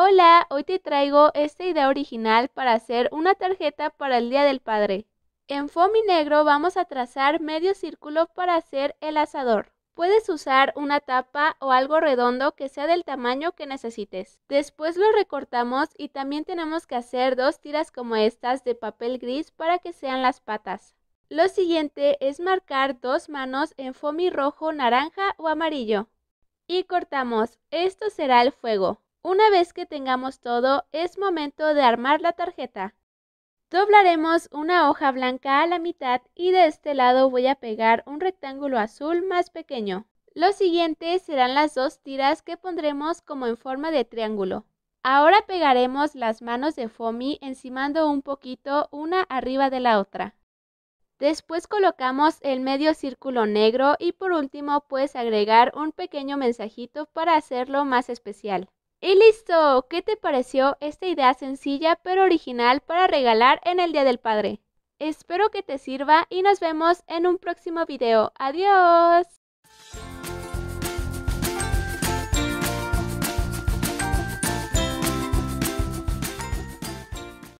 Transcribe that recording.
Hola, hoy te traigo esta idea original para hacer una tarjeta para el Día del Padre. En foamy negro vamos a trazar medio círculo para hacer el asador. Puedes usar una tapa o algo redondo que sea del tamaño que necesites. Después lo recortamos y también tenemos que hacer dos tiras como estas de papel gris para que sean las patas. Lo siguiente es marcar dos manos en foamy rojo, naranja o amarillo. Y cortamos. Esto será el fuego. Una vez que tengamos todo, es momento de armar la tarjeta. Doblaremos una hoja blanca a la mitad y de este lado voy a pegar un rectángulo azul más pequeño. Lo siguiente serán las dos tiras que pondremos como en forma de triángulo. Ahora pegaremos las manos de Fomi encimando un poquito una arriba de la otra. Después colocamos el medio círculo negro y por último puedes agregar un pequeño mensajito para hacerlo más especial. Y listo, ¿qué te pareció esta idea sencilla pero original para regalar en el Día del Padre? Espero que te sirva y nos vemos en un próximo video. Adiós.